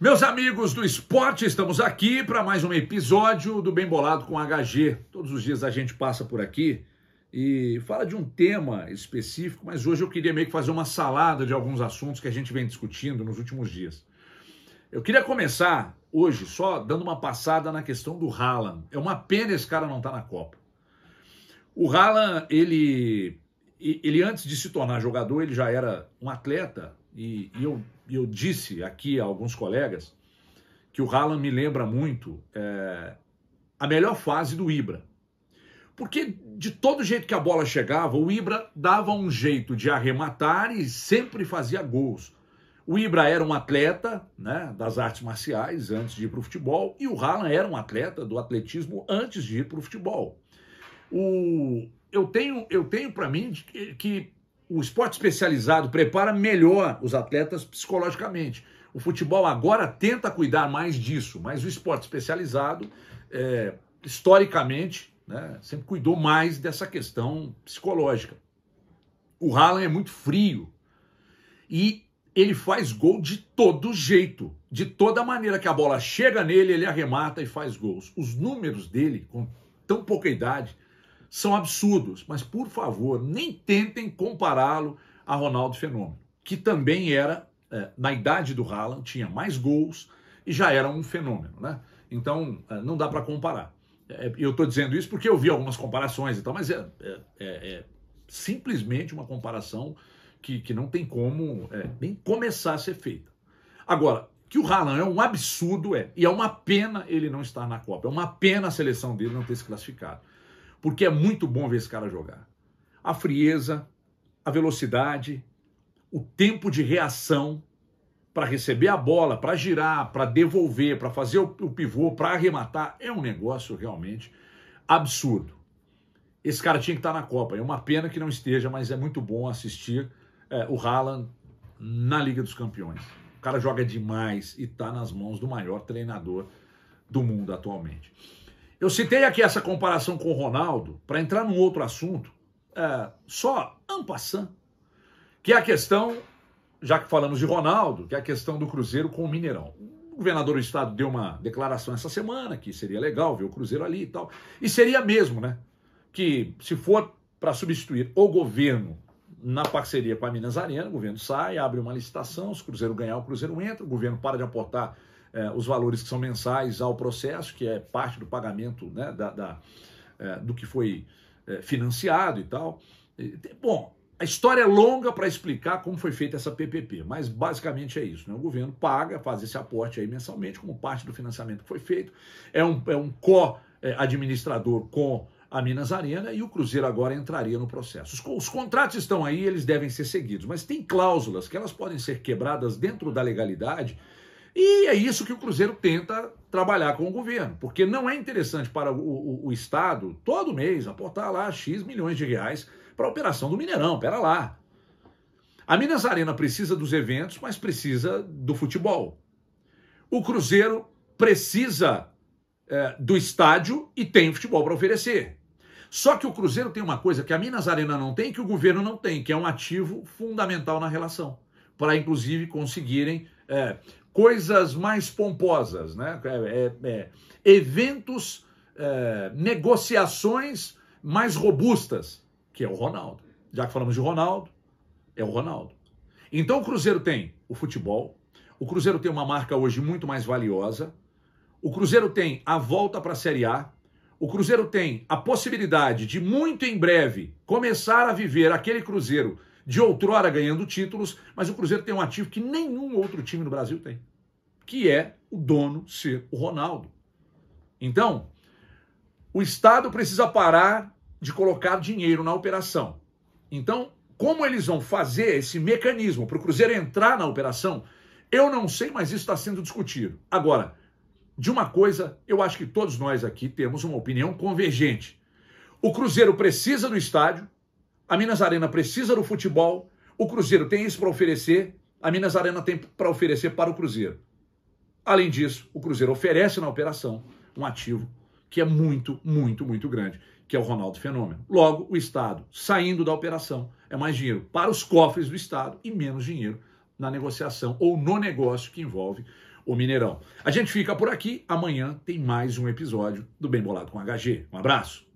Meus amigos do esporte, estamos aqui para mais um episódio do Bem Bolado com HG. Todos os dias a gente passa por aqui e fala de um tema específico, mas hoje eu queria meio que fazer uma salada de alguns assuntos que a gente vem discutindo nos últimos dias. Eu queria começar hoje só dando uma passada na questão do Haaland. É uma pena esse cara não estar tá na Copa. O Haaland, ele, ele antes de se tornar jogador, ele já era um atleta e, e eu e eu disse aqui a alguns colegas que o Haaland me lembra muito é, a melhor fase do Ibra. Porque de todo jeito que a bola chegava, o Ibra dava um jeito de arrematar e sempre fazia gols. O Ibra era um atleta né, das artes marciais antes de ir para o futebol e o Haaland era um atleta do atletismo antes de ir para o futebol. O... Eu tenho, eu tenho para mim que o esporte especializado prepara melhor os atletas psicologicamente. O futebol agora tenta cuidar mais disso, mas o esporte especializado, é, historicamente, né, sempre cuidou mais dessa questão psicológica. O Haaland é muito frio e ele faz gol de todo jeito, de toda maneira que a bola chega nele, ele arremata e faz gols. Os números dele, com tão pouca idade, são absurdos, mas por favor, nem tentem compará-lo a Ronaldo Fenômeno, que também era, é, na idade do Haaland, tinha mais gols e já era um fenômeno, né? Então, é, não dá para comparar. É, eu estou dizendo isso porque eu vi algumas comparações e tal, mas é, é, é, é simplesmente uma comparação que, que não tem como nem começar a ser feita. Agora, que o Haaland é um absurdo, é. E é uma pena ele não estar na Copa. É uma pena a seleção dele não ter se classificado porque é muito bom ver esse cara jogar. A frieza, a velocidade, o tempo de reação para receber a bola, para girar, para devolver, para fazer o, pivô, para arrematar, é um negócio realmente absurdo. Esse cara tinha que estar tá na Copa. É uma pena que não esteja, mas é muito bom assistir é, o Haaland na Liga dos Campeões. O cara joga demais e está nas mãos do maior treinador do mundo atualmente. Eu citei aqui essa comparação com o Ronaldo para entrar num outro assunto, é, só ampassando, que é a questão, já que falamos de Ronaldo, que é a questão do Cruzeiro com o Mineirão. O governador do estado deu uma declaração essa semana que seria legal ver o Cruzeiro ali e tal. E seria mesmo, né? Que se for para substituir o governo na parceria com a Minas Arena, o governo sai, abre uma licitação, se o Cruzeiro ganhar, o Cruzeiro entra, o governo para de aportar é, os valores que são mensais ao processo, que é parte do pagamento né, da, da é, do que foi é, financiado e tal. Bom, a história é longa para explicar como foi feita essa PPP, mas basicamente é isso. Né? O governo paga, faz esse aporte aí mensalmente como parte do financiamento que foi feito. É um, é um co-administrador com a Minas Arena e o Cruzeiro agora entraria no processo. Os, os, contratos estão aí, eles devem ser seguidos, mas tem cláusulas que elas podem ser quebradas dentro da legalidade e é isso que o Cruzeiro tenta trabalhar com o governo, porque não é interessante para o, o, o Estado, todo mês, aportar lá X milhões de reais para a operação do Mineirão, pera lá. A Minas Arena precisa dos eventos, mas precisa do futebol. O Cruzeiro precisa é, do estádio e tem futebol para oferecer. Só que o Cruzeiro tem uma coisa que a Minas Arena não tem, que o governo não tem, que é um ativo fundamental na relação, para inclusive conseguirem é, coisas mais pomposas, né? É, é, é eventos, é, negociações mais robustas, que é o Ronaldo. Já que falamos de Ronaldo, é o Ronaldo. Então o Cruzeiro tem o futebol, o Cruzeiro tem uma marca hoje muito mais valiosa, o Cruzeiro tem a volta para a Série A, o Cruzeiro tem a possibilidade de muito em breve começar a viver aquele Cruzeiro de outrora ganhando títulos, mas o Cruzeiro tem um ativo que nenhum outro time no Brasil tem, que é o dono ser o Ronaldo. Então, o Estado precisa parar de colocar dinheiro na operação. Então, como eles vão fazer esse mecanismo para o Cruzeiro entrar na operação, eu não sei, mas isso está sendo discutido. Agora, de uma coisa, eu acho que todos nós aqui temos uma opinião convergente. O Cruzeiro precisa do estádio, a Minas Arena precisa do futebol, o Cruzeiro tem isso para oferecer, a Minas Arena tem para oferecer para o Cruzeiro. Além disso, o Cruzeiro oferece na operação um ativo que é muito, muito, muito grande, que é o Ronaldo Fenômeno. Logo, o Estado, saindo da operação, é mais dinheiro para os cofres do Estado e menos dinheiro na negociação ou no negócio que envolve o Mineirão. A gente fica por aqui. Amanhã tem mais um episódio do Bem Bolado com HG. Um abraço.